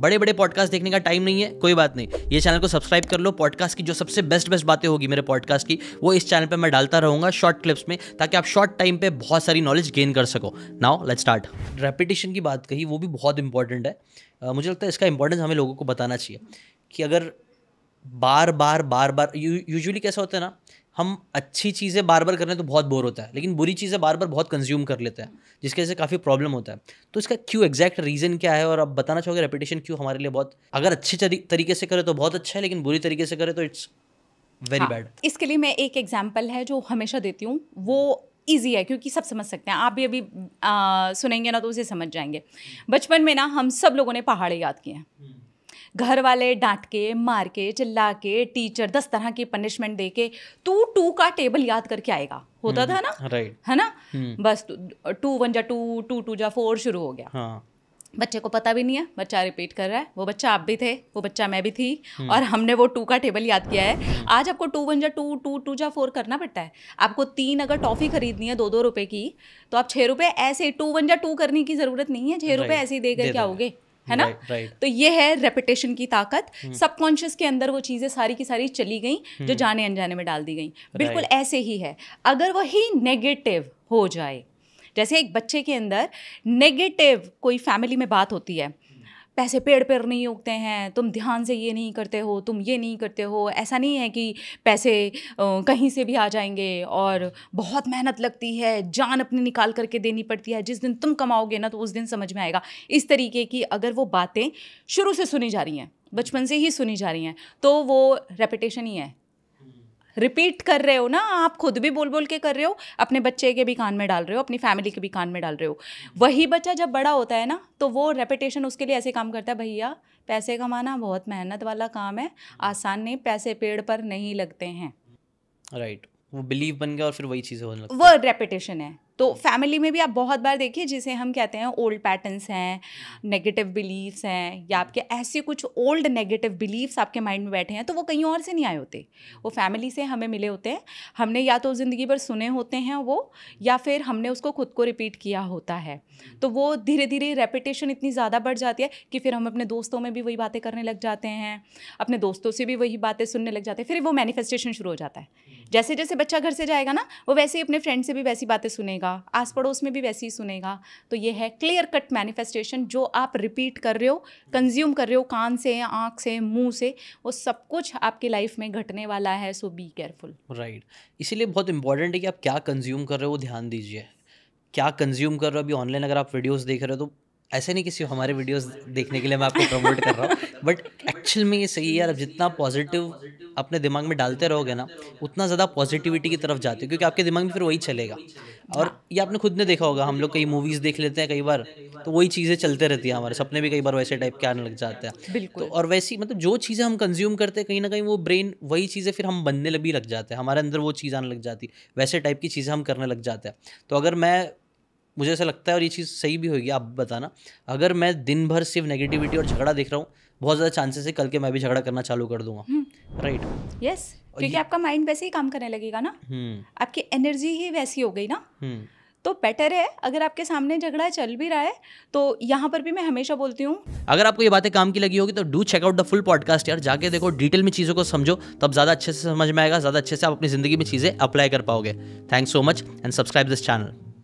बड़े बड़े पॉडकास्ट देखने का टाइम नहीं है कोई बात नहीं ये चैनल को सब्सक्राइब कर लो पॉडकास्ट की जो सबसे बेस्ट बेस्ट बातें होगी मेरे पॉडकास्ट की वो इस चैनल पर मैं डालता रहूँगा शॉर्ट क्लिप्स में ताकि आप शॉर्ट टाइम पर बहुत सारी नॉलेज गेन कर सको नाउ लेट स्टार्ट रेपिटेशन की बात कही वो भी बहुत इंपॉर्टेंट है मुझे लगता है इसका इंपॉर्टेंस हमें लोगों को बताना चाहिए कि अगर बार बार बार बार यूजुअली कैसा होता है ना हम अच्छी चीज़ें बार बार करें तो बहुत बोर होता है लेकिन बुरी चीज़ें बार बार बहुत कंज्यूम कर लेते हैं जिसकी वजह से काफ़ी प्रॉब्लम होता है तो इसका क्यों एग्जैक्ट रीज़न क्या है और आप बताना चाहोगे रेपिटेशन क्यों हमारे लिए बहुत अगर अच्छे तरीके से करें तो बहुत अच्छा है लेकिन बुरी तरीके से करें तो इट्स वेरी बैड इसके लिए मैं एक एग्जाम्पल है जो हमेशा देती हूँ वो ईजी है क्योंकि सब समझ सकते हैं आप भी अभी आ, सुनेंगे ना तो उसे समझ जाएंगे बचपन में ना हम सब लोगों ने पहाड़े याद किए हैं घर वाले डांट के मार के चिल्ला के टीचर दस तरह की पनिशमेंट दे के तू टू का टेबल याद करके आएगा होता था हम्म, ना राइट है ना हम्म। बस टू वन जा टू टू टू जा फोर शुरू हो गया हाँ। बच्चे को पता भी नहीं है बच्चा रिपीट कर रहा है वो बच्चा आप भी थे वो बच्चा मैं भी थी हम्म। और हमने वो टू का टेबल याद किया है आज आपको टू वन जा टू टू टू जा फोर करना पड़ता है आपको तीन अगर टॉफ़ी खरीदनी है दो दो रुपए की तो आप छः रुपए ऐसे टू वन जा टू करने की ज़रूरत नहीं है छः रुपए ऐसे ही दे कर क्या होगे है ना right, right. तो ये है रेपिटेशन की ताकत सबकॉन्शियस hmm. के अंदर वो चीज़ें सारी की सारी चली गई जो hmm. जाने अनजाने में डाल दी गई बिल्कुल right. ऐसे ही है अगर वही नेगेटिव हो जाए जैसे एक बच्चे के अंदर नेगेटिव कोई फैमिली में बात होती है पैसे पेड़ पर नहीं उगते हैं तुम ध्यान से ये नहीं करते हो तुम ये नहीं करते हो ऐसा नहीं है कि पैसे कहीं से भी आ जाएंगे और बहुत मेहनत लगती है जान अपनी निकाल करके देनी पड़ती है जिस दिन तुम कमाओगे ना तो उस दिन समझ में आएगा इस तरीके की अगर वो बातें शुरू से सुनी जा रही हैं बचपन से ही सुनी जा रही हैं तो वो रेपिटेशन ही है रिपीट कर रहे हो ना आप खुद भी बोल बोल के कर रहे हो अपने बच्चे के भी कान में डाल रहे हो अपनी फैमिली के भी कान में डाल रहे हो वही बच्चा जब बड़ा होता है ना तो वो रेपिटेशन उसके लिए ऐसे काम करता है भैया पैसे कमाना बहुत मेहनत वाला काम है आसान नहीं पैसे पेड़ पर नहीं लगते हैं राइट right. वो बिलीव बन गया और फिर वही चीज़ें होने लगती वो रेपिटेशन है तो हम्म। फैमिली में भी आप बहुत बार देखिए जिसे हम कहते हैं ओल्ड पैटर्न्स हैं नेगेटिव बिलीव्स हैं या हम्म। आपके ऐसे कुछ ओल्ड नेगेटिव बिलीव्स आपके माइंड में बैठे हैं तो वो कहीं और से नहीं आए होते वो हम्म। फैमिली से हमें मिले होते हैं हमने या तो ज़िंदगी भर सुने होते हैं वो या फिर हमने उसको खुद को रिपीट किया होता है तो वो धीरे धीरे रेपिटेशन इतनी ज़्यादा बढ़ जाती है कि फिर हम अपने दोस्तों में भी वही बातें करने लग जाते हैं अपने दोस्तों से भी वही बातें सुनने लग जाते हैं फिर वो मैनिफेस्टेशन शुरू हो जाता है जैसे जैसे बच्चा घर से जाएगा ना वो वैसे ही अपने फ्रेंड से भी वैसी बातें सुनेगा सुनेगा आस पड़ोस में भी वैसे ही सुनेगा तो ये है क्लियर कट मैनिफेस्टेशन जो आप रिपीट कर रहे हो कंज्यूम कर रहे हो कान से आँख से मुंह से वो सब कुछ आपकी लाइफ में घटने वाला है सो बी केयरफुल राइट इसीलिए बहुत इंपॉर्टेंट है कि आप क्या कंज्यूम कर रहे हो ध्यान दीजिए क्या कंज्यूम कर रहे हो अभी ऑनलाइन अगर आप वीडियोज़ देख रहे हो तो ऐसे नहीं किसी हमारे वीडियोस देखने के लिए मैं आपको प्रमोट कर रहा हूँ बट एक्चुअल में ये सही है यार जितना पॉजिटिव अपने दिमाग में डालते रहोगे ना उतना ज़्यादा पॉजिटिविटी की तरफ जाते हो क्योंकि आपके दिमाग में फिर वही चलेगा और ये आपने खुद ने देखा होगा हम लोग कई मूवीज़ देख लेते हैं कई बार तो वही चीज़ें चलते रहती हैं हमारे सपने भी कई बार वैसे टाइप के आने लग जाते हैं तो और वैसी मतलब जो चीज़ें हम कंज्यूम करते हैं कहीं ना कहीं वो ब्रेन वही चीज़ें फिर हम बनने भी लग जाते हैं हमारे अंदर वो चीज़ आने लग जाती वैसे टाइप की चीज़ें हम करने लग जाते हैं तो अगर मैं मुझे ऐसा लगता है और ये चीज़ सही भी होगी आप बताना अगर मैं दिन भर सिर्फ नेगेटिविटी और झगड़ा देख रहा हूँ बहुत ज़्यादा चांसेस है कल के मैं भी झगड़ा करना चालू कर दूंगा राइट हम्म। यस yes, क्योंकि आपका माइंड वैसे ही काम करने लगेगा ना हम्म। आपकी एनर्जी ही वैसी हो गई ना हम्म। तो बेटर है अगर आपके सामने झगड़ा चल भी रहा है तो यहाँ पर भी मैं हमेशा बोलती हूँ अगर आपको ये बातें काम की लगी होगी तो do out the full podcast यार जाके देखो डिटेल में चीज़ों को समझो तब ज़्यादा अच्छे से समझ में आएगा ज़्यादा अच्छे से आप अपनी ज़िंदगी में चीज़ें अप्लाई कर पाओगे thanks so much and subscribe this channel